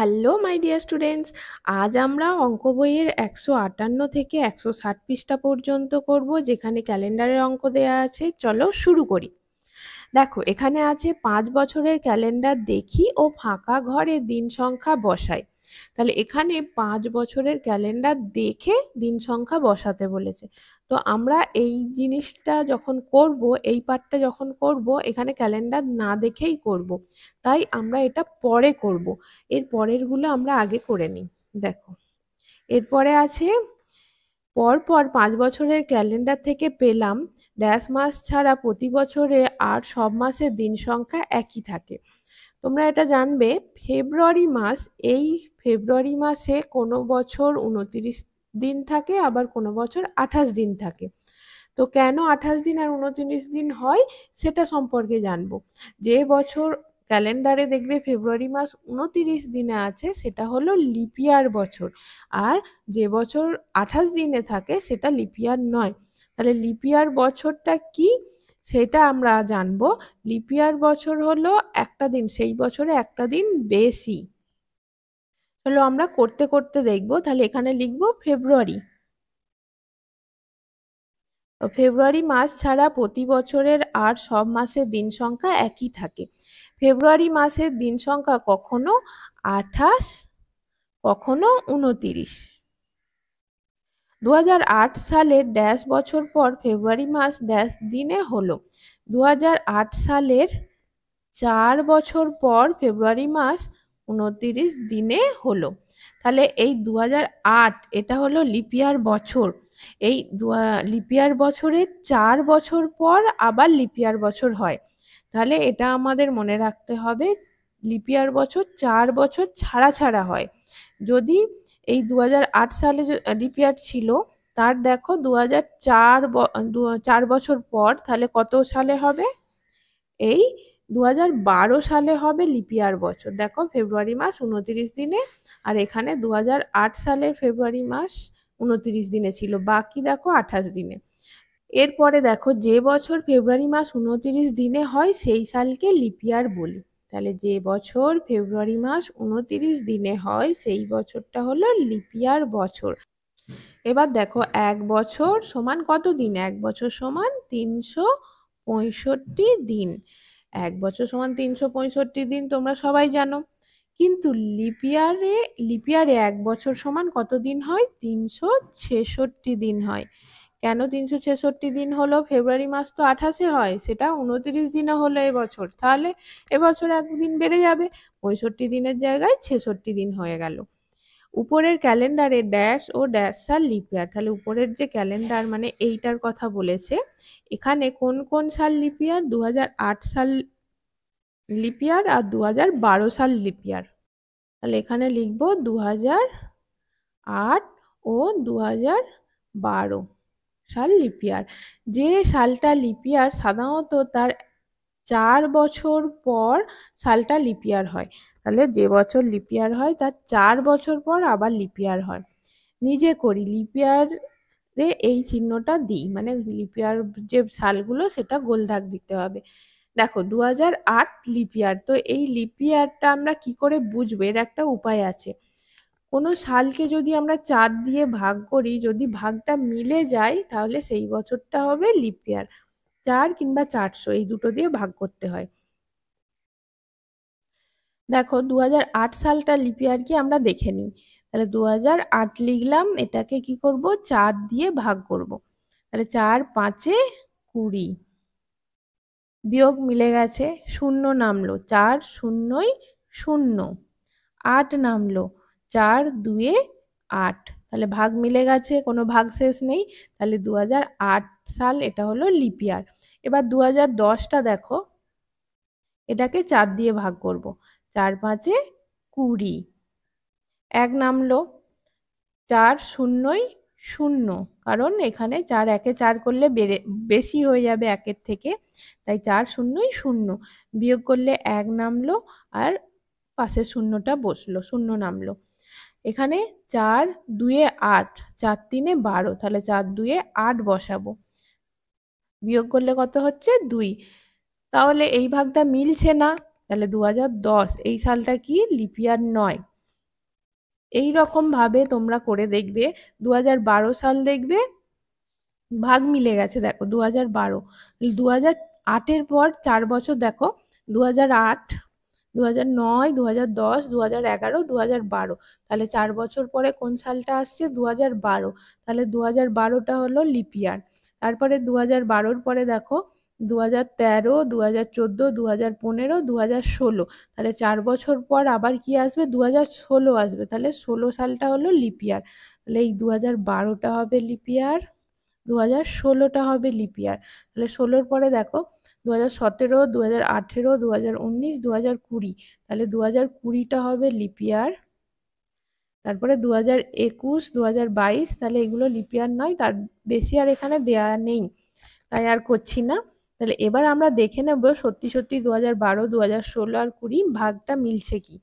Hello my dear students আজ আমরা অঙ্ক বইয়ের একশো আটান্ন থেকে একশো ষাট পৃষ্ঠা পর্যন্ত করব যেখানে ক্যালেন্ডারের অঙ্ক দেয়া আছে চলো শুরু করি দেখো এখানে আছে পাঁচ বছরের ক্যালেন্ডার দেখি ও ফাঁকা ঘরে দিন সংখ্যা বসাই তাহলে এখানে পাঁচ বছরের ক্যালেন্ডার দেখে দিন সংখ্যা বসাতে বলেছে তো আমরা এই জিনিসটা যখন করব এই পার্টটা যখন করব এখানে ক্যালেন্ডার না দেখেই করব। তাই আমরা এটা পরে করব। এর পরেরগুলো আমরা আগে করে নিই দেখো এরপরে আছে পরপর পাঁচ বছরের ক্যালেন্ডার থেকে পেলাম ড্যাশ মাস ছাড়া প্রতি বছরে আর সব মাসের দিন সংখ্যা একই থাকে তোমরা এটা জানবে ফেব্রুয়ারি মাস এই ফেব্রুয়ারি মাসে কোনো বছর উনতিরিশ দিন থাকে আবার কোনো বছর আঠাশ দিন থাকে তো কেন আঠাশ দিন আর উনতিরিশ দিন হয় সেটা সম্পর্কে জানবো যে বছর ক্যালেন্ডারে দেখবে ফেব্রুয়ারি মাস উনতিরিশ দিনে আছে সেটা হলো লিপিয়ার বছর আর যে বছর আঠাশ দিনে থাকে সেটা লিপিয়ার নয় তাহলে লিপিয়ার বছরটা কি সেটা আমরা জানব লিপিয়ার বছর হলো একটা দিন সেই বছরে একটা দিন বেশি হলো আমরা করতে করতে দেখব তাহলে এখানে লিখব ফেব্রুয়ারি ফেব্রুয়ারি মাস ছাড়া প্রতি বছরের আর সব মাসের দিন সংখ্যা একই থাকে ফেব্রুয়ারি মাসের দিন সংখ্যা কখনো আঠাশ কখনো উনতিরিশ দু সালের ড্যাশ বছর পর ফেব্রুয়ারি মাস ড্যাশ দিনে হলো দু সালের চার বছর পর ফেব্রুয়ারি মাস উনতিরিশ দিনে হলো তাহলে এই দু এটা হলো লিপিয়ার বছর এই লিপিয়ার বছরে চার বছর পর আবার লিপিয়ার বছর হয় তাহলে এটা আমাদের মনে রাখতে হবে লিপিয়ার বছর চার বছর ছাড়া ছাড়া হয় যদি এই দু সালে যে ছিল তার দেখো দু চার বছর পর তাহলে কত সালে হবে এই দু সালে হবে লিপিয়ার বছর দেখো ফেব্রুয়ারি মাস উনতিরিশ দিনে আর এখানে দু সালের ফেব্রুয়ারি মাস উনতিরিশ দিনে ছিল বাকি দেখো আঠাশ দিনে এরপরে দেখো যে বছর ফেব্রুয়ারি মাস উনতিরিশ দিনে হয় সেই সালকে লিপিয়ার বলি তাহলে যে বছর ফেব্রুয়ারি মাস উনতিরিশ দিনে হয় সেই বছরটা হলো লিপিয়ার বছর এবার দেখো এক বছর সমান কত দিন এক বছর সমান তিনশো পঁয়ষট্টি দিন এক বছর সমান তিনশো পঁয়ষট্টি দিন তোমরা সবাই জানো কিন্তু লিপিয়ারে লিপিয়ারে এক বছর সমান কত দিন হয় তিনশো ছেষট্টি দিন হয় কেন তিনশো ছেষট্টি দিন হলো ফেব্রুয়ারি মাস তো আঠাশে হয় সেটা উনত্রিশ দিনে হলো এবছর তাহলে এবছর একদিন বেড়ে যাবে পঁয়ষট্টি দিনের জায়গায় ছেষট্টি দিন হয়ে গেল উপরের ক্যালেন্ডারে ড্যাশ ও ড্যাশ সাল লিপ ইয়ার তাহলে উপরের যে ক্যালেন্ডার মানে এইটার কথা বলেছে এখানে কোন কোন সাল লিপ ইয়ার দু সাল লিপ ইয়ার আর দু সাল লিপ ইয়ার তাহলে এখানে লিখব দু আট ও দু বারো সাল লিপিয়ার যে সালটা লিপিয়ার সাধারণত তার চার বছর পর সালটা লিপিয়ার হয় তাহলে যে বছর লিপিয়ার হয় তার চার বছর পর আবার লিপিয়ার হয় নিজে করি লিপিয়ার রে এই চিহ্নটা দিই মানে লিপিয়ার যে সালগুলো সেটা গোলধাক দিতে হবে দেখো দু হাজার আট লিপিয়ার তো এই লিপিয়ারটা আমরা কি করে বুঝবো এর একটা উপায় আছে কোনো সালকে যদি আমরা চার দিয়ে ভাগ করি যদি ভাগটা মিলে যায় তাহলে সেই বছরটা হবে লিপিয়ার চার কিংবা চারশো এই দুটো দিয়ে ভাগ করতে হয় দেখো দু সালটা লিপিয়ার কি আমরা দেখে নিই তাহলে দু লিখলাম এটাকে কি করব চার দিয়ে ভাগ করব তাহলে চার পাঁচে কুড়ি বিয়োগ মিলে গেছে শূন্য নামলো চার শূন্যই শূন্য আট নামলো চার দুয়ে আট তাহলে ভাগ মিলে গেছে কোনো ভাগ শেষ নেই তাহলে দু সাল এটা হলো লিপিয়ার এবার দু দশটা দেখো এটাকে চার দিয়ে ভাগ করব চার পাঁচে কুড়ি এক নামলো চার শূন্যই শূন্য কারণ এখানে চার একে চার করলে বেড়ে বেশি হয়ে যাবে একের থেকে তাই চার শূন্যই শূন্য বিয়োগ করলে এক নামলো আর পাশে শূন্যটা বসলো শূন্য নামলো এখানে চার দুয়ে আট চার তিনে বারো তাহলে চার দুয়ে আট বসাবো বিয়োগ করলে কত হচ্ছে দুই তাহলে এই ভাগটা মিলছে না তাহলে দু এই সালটা কি লিপিয়ার নয় এই রকমভাবে তোমরা করে দেখবে দু সাল দেখবে ভাগ মিলে গেছে দেখো দু হাজার বারো দু হাজার আটের পর চার বছর দেখো দু হাজার আট দু হাজার নয় দু হাজার দশ দু হাজার এগারো দু হাজার বারো তাহলে চার বছর পরে কোন সালটা আসছে দু হাজার বারো তাহলে দু হাজার বারোটা হলো লিপিয়ার তারপরে দু হাজার বারোর পরে দেখো দু হাজার তেরো দু হাজার চোদ্দো দু হাজার পনেরো দু হাজার ষোলো তাহলে চার বছর পর আবার কি আসবে দু হাজার ষোলো আসবে তাহলে ষোলো সালটা হলো লিপিয়ার তাহলে এই দু হাজার বারোটা হবে লিপিয়ার দু হাজার ষোলোটা হবে লিপিয়ার তাহলে ষোলোর পরে দেখো দু হাজার সতেরো দু হাজার আঠেরো দু হাজার উনিশ দু হাজার কুড়ি তাহলে দু হাজার কুড়িটা হবে লিপিয়ার তারপরে দু হাজার একুশ দু হাজার বাইশ তাহলে এগুলো লিপিয়ার নয় তার বেশি আর এখানে দেয়া নেই তাই আর করছি না তাহলে এবার আমরা দেখে নেব সত্যি সত্যি দু হাজার বারো দু হাজার ষোলো আর কুড়ি ভাগটা মিলছে কি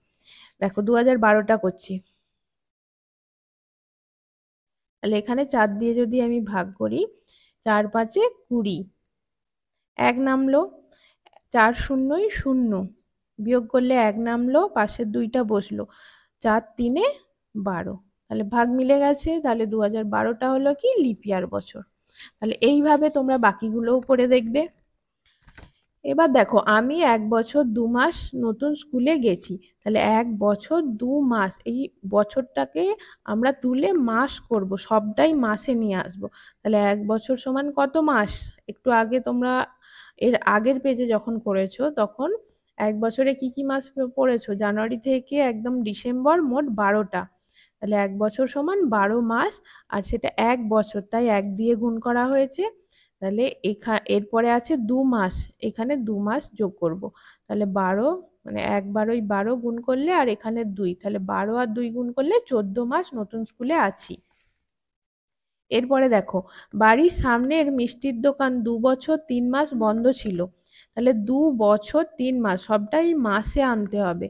দেখো দু হাজার বারোটা করছি তাহলে এখানে চার দিয়ে যদি আমি ভাগ করি চার পাঁচে কুড়ি এক নামলো চার শূন্যই শূন্য বিয়োগ করলে এক নামলো পাশের দুইটা বসলো চার তিনে বারো তাহলে ভাগ মিলে গেছে তাহলে দু হাজার বারোটা হলো কি লিপিয়ার বছর তাহলে এইভাবে তোমরা বাকিগুলোও পড়ে দেখবে এবার দেখো আমি এক বছর দু মাস নতুন স্কুলে গেছি তাহলে এক বছর দু মাস এই বছরটাকে আমরা তুলে মাস করব সবটাই মাসে নিয়ে আসব তাহলে এক বছর সমান কত মাস একটু আগে তোমরা এর আগের পেজে যখন করেছো তখন এক বছরে কি কি মাস পড়েছো জানুয়ারি থেকে একদম ডিসেম্বর মোট বারোটা তাহলে এক বছর সমান বারো মাস আর সেটা এক বছর তাই এক দিয়ে গুণ করা হয়েছে তাহলে এখা এরপরে আছে দু মাস এখানে দু মাস যোগ করব। তাহলে বারো মানে এক বারোই বারো গুণ করলে আর এখানে দুই তাহলে বারো আর দুই গুণ করলে চোদ্দ মাস নতুন স্কুলে আছি এরপরে দেখো বাড়ির সামনের মিষ্টির দোকান দু বছর তিন মাস বন্ধ ছিল তাহলে দু বছর তিন মাস সবটাই মাসে আনতে হবে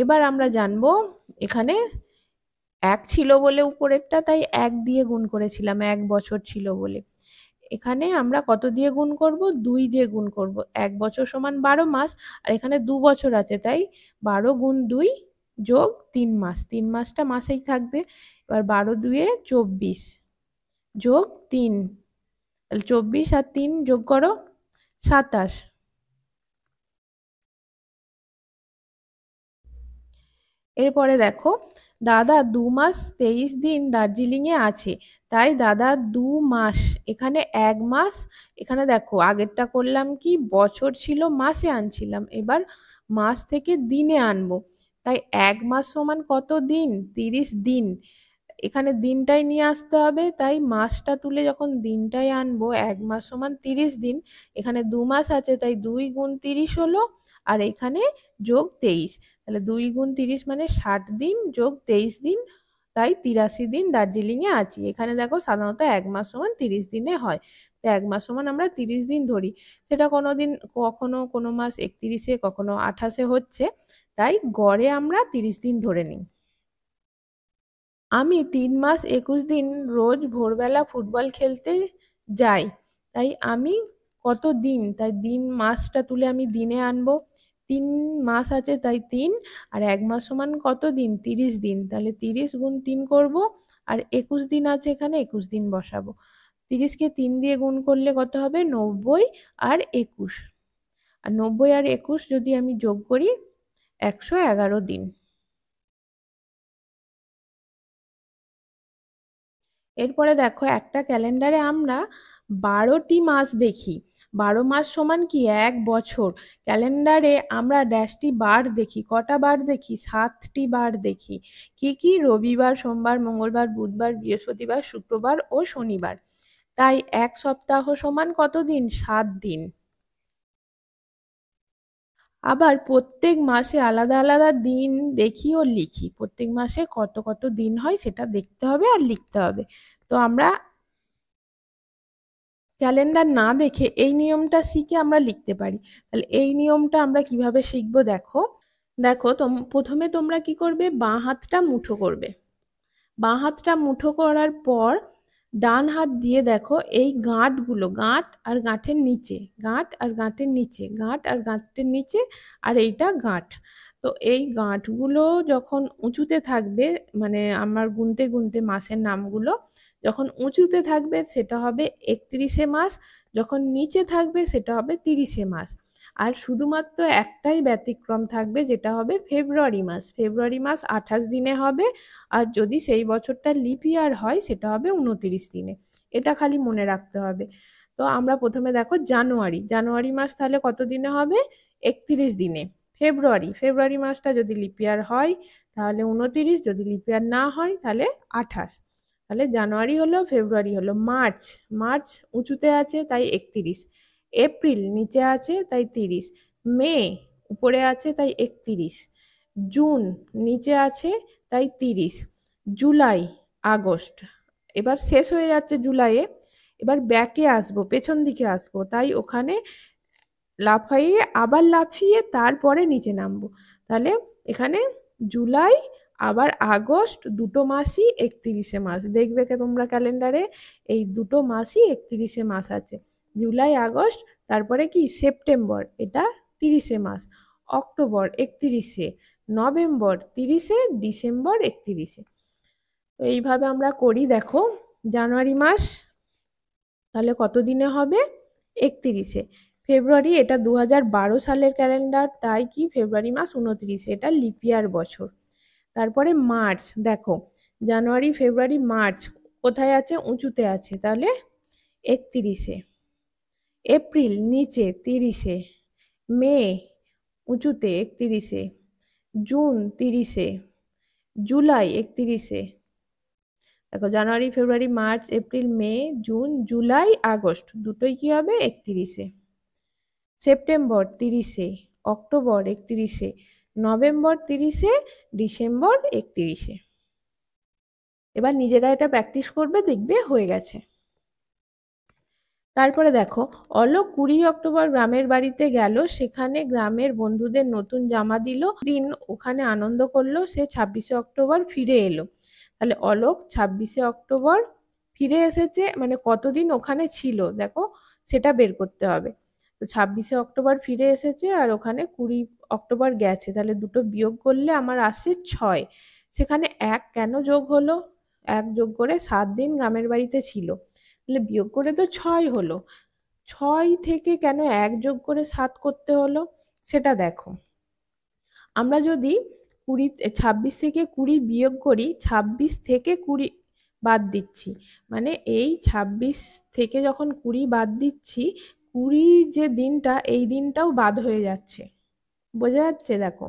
এবার আমরা জানবো এখানে এক ছিল বলে উপরেরটা তাই এক দিয়ে গুণ করেছিলাম এক বছর ছিল বলে এখানে আমরা কত দিয়ে গুণ করব দুই দিয়ে গুণ করব এক বছর সমান বারো মাস আর এখানে দু বছর আছে তাই বারো গুণ দুই যোগ তিন মাস তিন মাসটা মাসেই থাকবে এবার বারো দুয়ে চব্বিশ যোগ তিন তাহলে চব্বিশ আর তিন যোগ করো সাতাশ এরপরে দেখো দাদা দু মাস তেইশ দিন দার্জিলিংয়ে আছে তাই দাদা দু মাস এখানে এক মাস এখানে দেখো আগেরটা করলাম কি বছর ছিল মাসে আনছিলাম এবার মাস থেকে দিনে আনবো তাই এক মাস সমান কত দিন তিরিশ দিন এখানে দিনটাই নিয়ে আসতে হবে তাই মাসটা তুলে যখন দিনটাই আনবো এক মাস সমান তিরিশ দিন এখানে দু মাস আছে তাই দুই গুণ তিরিশ হলো আর এখানে যোগ তেইশ তাহলে দুই গুণ তিরিশ মানে ষাট দিন যোগ তেইশ দিন তাই তিরাশি দিন দার্জিলিংয়ে আছি এখানে দেখো সাধারণত এক মাস সমান তিরিশ দিনে হয় তো এক মাস সমান আমরা তিরিশ দিন ধরি সেটা কোনো দিন কখনো কোনো মাস একত্রিশে কখনো আঠাশে হচ্ছে তাই গড়ে আমরা তিরিশ দিন ধরে নিই আমি তিন মাস একুশ দিন রোজ ভোরবেলা ফুটবল খেলতে যাই তাই আমি কত দিন তাই দিন মাসটা তুলে আমি দিনে আনবো তিন মাস আছে তাই তিন আর এক মাস সমান কত দিন তিরিশ দিন তাহলে তিরিশ গুণ তিন করব আর একুশ দিন আছে এখানে একুশ দিন বসাবো তিরিশকে তিন দিয়ে গুণ করলে কত হবে নব্বই আর একুশ আর নব্বই আর একুশ যদি আমি যোগ করি একশো এগারো দিন এরপরে দেখো একটা ক্যালেন্ডারে আমরা বারোটি মাস দেখি বারো মাস সমান কি এক বছর ক্যালেন্ডারে আমরা ড্যাশটি বার দেখি কটা বার দেখি সাতটি বার দেখি কি কি রবিবার সোমবার মঙ্গলবার বুধবার বৃহস্পতিবার শুক্রবার ও শনিবার তাই এক সপ্তাহ সমান কত দিন সাত দিন আবার প্রত্যেক মাসে আলাদা আলাদা দিন দেখি ও লিখি প্রত্যেক মাসে কত কত দিন হয় সেটা দেখতে হবে আর লিখতে হবে তো আমরা ক্যালেন্ডার না দেখে এই নিয়মটা শিখে আমরা লিখতে পারি তাহলে এই নিয়মটা আমরা কিভাবে শিখবো দেখো দেখো প্রথমে তোমরা কি করবে বাঁ হাতটা মুঠো করবে বাঁ হাতটা মুঠো করার পর ডান হাত দিয়ে দেখো এই গাঁটগুলো গাঁট আর গাঁটের নিচে গাঁট আর গাঁটের নিচে গাঁট আর গাঁটের নিচে আর এইটা গাঁট তো এই গাঁটগুলো যখন উঁচুতে থাকবে মানে আমার গুনতে গুনতে মাসের নামগুলো যখন উঁচুতে থাকবে সেটা হবে একত্রিশে মাস যখন নিচে থাকবে সেটা হবে তিরিশে মাস আর শুধুমাত্র একটাই ব্যতিক্রম থাকবে যেটা হবে ফেব্রুয়ারি মাস ফেব্রুয়ারি মাস আঠাশ দিনে হবে আর যদি সেই বছরটা লিপ ইয়ার হয় সেটা হবে উনতিরিশ দিনে এটা খালি মনে রাখতে হবে তো আমরা প্রথমে দেখো জানুয়ারি জানুয়ারি মাস তাহলে কত দিনে হবে একত্রিশ দিনে ফেব্রুয়ারি ফেব্রুয়ারি মাসটা যদি লিপিয়ার হয় তাহলে উনতিরিশ যদি লিপিয়ার না হয় তাহলে আঠাশ তাহলে জানুয়ারি হলো ফেব্রুয়ারি হলো মার্চ মার্চ উঁচুতে আছে তাই একত্রিশ এপ্রিল নিচে আছে তাই তিরিশ মে উপরে আছে তাই একত্রিশ জুন নিচে আছে তাই তিরিশ জুলাই আগস্ট এবার শেষ হয়ে যাচ্ছে জুলাইয়ে এবার ব্যাকে আসবো পেছন দিকে আসবো তাই ওখানে লাফাইয়ে আবার লাফিয়ে তারপরে নিচে নামবো তাহলে এখানে জুলাই আবার আগস্ট দুটো মাসই একত্রিশে মাস দেখবে তোমরা ক্যালেন্ডারে এই দুটো মাসই একত্রিশে মাস আছে জুলাই আগস্ট তারপরে কি সেপ্টেম্বর এটা তিরিশে মাস অক্টোবর একত্রিশে নভেম্বর তিরিশে ডিসেম্বর একত্রিশে তো এইভাবে আমরা করি দেখো জানুয়ারি মাস তাহলে কত দিনে হবে একত্রিশে ফেব্রুয়ারি এটা দু সালের ক্যালেন্ডার তাই কি ফেব্রুয়ারি মাস উনত্রিশে এটা লিপিয়ার বছর তারপরে মার্চ দেখো জানুয়ারি ফেব্রুয়ারি মার্চ কোথায় আছে উঁচুতে আছে তাহলে একত্রিশে এপ্রিল নিচে তিরিশে মে উঁচুতে একতিরিশে জুন তিরিশে জুলাই একতিরিশে দেখো January February March April May June July August দুটোই কী হবে একতিরিশে সেপ্টেম্বর তিরিশে অক্টোবর একতিরিশে নভেম্বর তিরিশে ডিসেম্বর একতিরিশে এবার নিজেরা এটা প্র্যাকটিস করবে দেখবে হয়ে গেছে তারপরে দেখো অলোক কুড়ি অক্টোবর গ্রামের বাড়িতে গেল সেখানে গ্রামের বন্ধুদের নতুন জামা দিল দিন ওখানে আনন্দ করলো সে ছাব্বিশে অক্টোবর ফিরে এলো তাহলে অলোক ছাব্বিশে অক্টোবর ফিরে এসেছে মানে কতদিন ওখানে ছিল দেখো সেটা বের করতে হবে তো ছাব্বিশে অক্টোবর ফিরে এসেছে আর ওখানে কুড়ি অক্টোবর গেছে তাহলে দুটো বিয়োগ করলে আমার আসছে ছয় সেখানে এক কেন যোগ হলো এক যোগ করে সাত দিন গ্রামের বাড়িতে ছিল তাহলে বিয়োগ করে তো ছয় হলো ছয় থেকে কেন এক যোগ করে সাত করতে হলো সেটা দেখো আমরা যদি কুড়ি ছাব্বিশ থেকে কুড়ি বিয়োগ করি ছাব্বিশ থেকে কুড়ি বাদ দিচ্ছি মানে এই ছাব্বিশ থেকে যখন কুড়ি বাদ দিচ্ছি কুড়ি যে দিনটা এই দিনটাও বাদ হয়ে যাচ্ছে বোঝা যাচ্ছে দেখো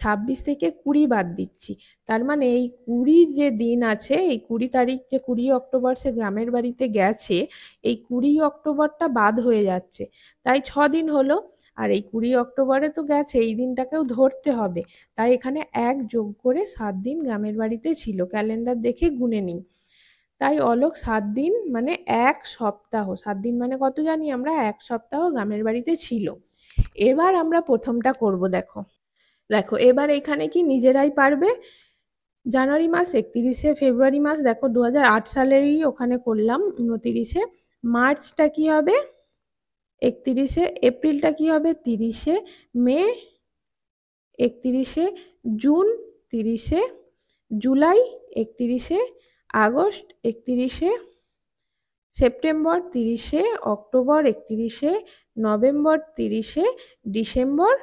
ছাব্বিশ থেকে কুড়ি বাদ দিচ্ছি তার মানে এই কুড়ি যে দিন আছে এই কুড়ি তারিখ যে কুড়ি অক্টোবর সে গ্রামের বাড়িতে গেছে এই কুড়ি অক্টোবরটা বাদ হয়ে যাচ্ছে তাই ছ দিন হলো আর এই কুড়ি অক্টোবরে তো গেছে এই দিনটাকেও ধরতে হবে তাই এখানে এক যোগ করে সাত দিন গ্রামের বাড়িতে ছিল ক্যালেন্ডার দেখে গুনে নিই তাই অলোক সাত দিন মানে এক সপ্তাহ সাত দিন মানে কত জানি আমরা এক সপ্তাহ গ্রামের বাড়িতে ছিল এবার আমরা প্রথমটা করব দেখো দেখো এবার এখানে কি নিজেরাই পারবে জানুয়ারি মাস একত্রিশে ফেব্রুয়ারি মাস দেখো দু সালেরই ওখানে করলাম উনতিরিশে মার্চটা কি হবে একত্রিশে এপ্রিলটা কি হবে তিরিশে মে একত্রিশে জুন তিরিশে জুলাই একত্রিশে আগস্ট একত্রিশে সেপ্টেম্বর তিরিশে অক্টোবর একত্রিশে নভেম্বর তিরিশে ডিসেম্বর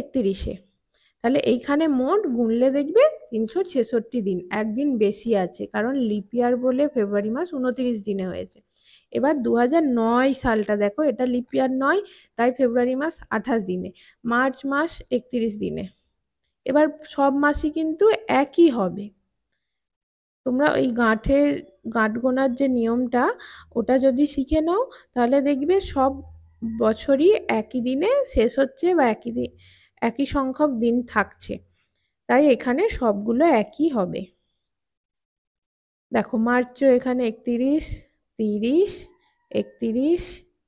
একত্রিশে তাহলে এইখানে মোট গুনলে দেখবে তিনশো ছেষট্টি দিন একদিন বেশি আছে কারণ লিপিয়ার বলে ফেব্রুয়ারি মাস উনত্রিশ দিনে হয়েছে এবার দু সালটা দেখো এটা লিপিয়ার নয় তাই ফেব্রুয়ারি মাস আঠাশ দিনে মার্চ মাস একত্রিশ দিনে এবার সব মাসই কিন্তু একই হবে তোমরা ওই গাঁঠের গাঁট গোনার যে নিয়মটা ওটা যদি শিখে নাও তাহলে দেখবে সব বছরই একই দিনে শেষ হচ্ছে বা একই দিন একই সংখ্যক দিন থাকছে তাই এখানে সবগুলো একই হবে দেখো মার্চও এখানে একত্রিশ তিরিশ একত্রিশ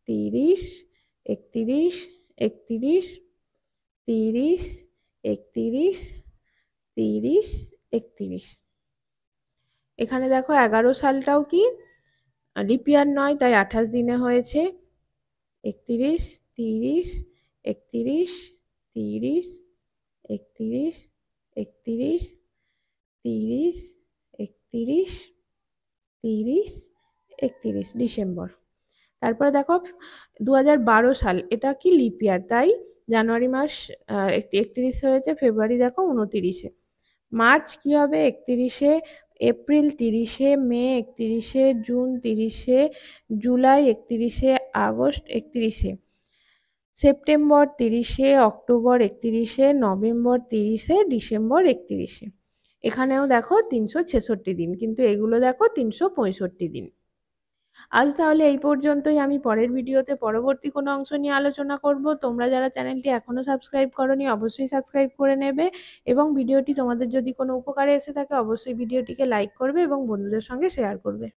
তিরিশ একত্রিশ একত্রিশ তিরিশ একত্রিশ তিরিশ একত্রিশ এখানে দেখো এগারো সালটাও কি লিপিয়ার নয় তাই আঠাশ দিনে হয়েছে একত্রিশ তিরিশ একত্রিশ তিরিশ একত্রিশ একত্রিশ তিরিশ একত্রিশ তিরিশ একত্রিশ ডিসেম্বর তারপরে দেখো দু বারো সাল এটা কি লিপিয়ার তাই জানুয়ারি মাস একত্রিশ হয়েছে ফেব্রুয়ারি দেখো উনতিরিশে মার্চ কি হবে একত্রিশে এপ্রিল তিরিশে মে একত্রিশে জুন তিরিশে জুলাই একত্রিশে আগস্ট একত্রিশে সেপ্টেম্বর তিরিশে অক্টোবর একতিরিশে নভেম্বর তিরিশে ডিসেম্বর একতিরিশে এখানেও দেখো তিনশো ছেষট্টি দিন কিন্তু এগুলো দেখো তিনশো পঁয়ষট্টি দিন আজ তাহলে এই পর্যন্তই আমি পরের ভিডিওতে পরবর্তী কোনো অংশ নিয়ে আলোচনা করব তোমরা যারা চ্যানেলটি এখনও সাবস্ক্রাইব করনি অবশ্যই সাবস্ক্রাইব করে নেবে এবং ভিডিওটি তোমাদের যদি কোনো উপকারে এসে থাকে অবশ্যই ভিডিওটিকে লাইক করবে এবং বন্ধুদের সঙ্গে শেয়ার করবে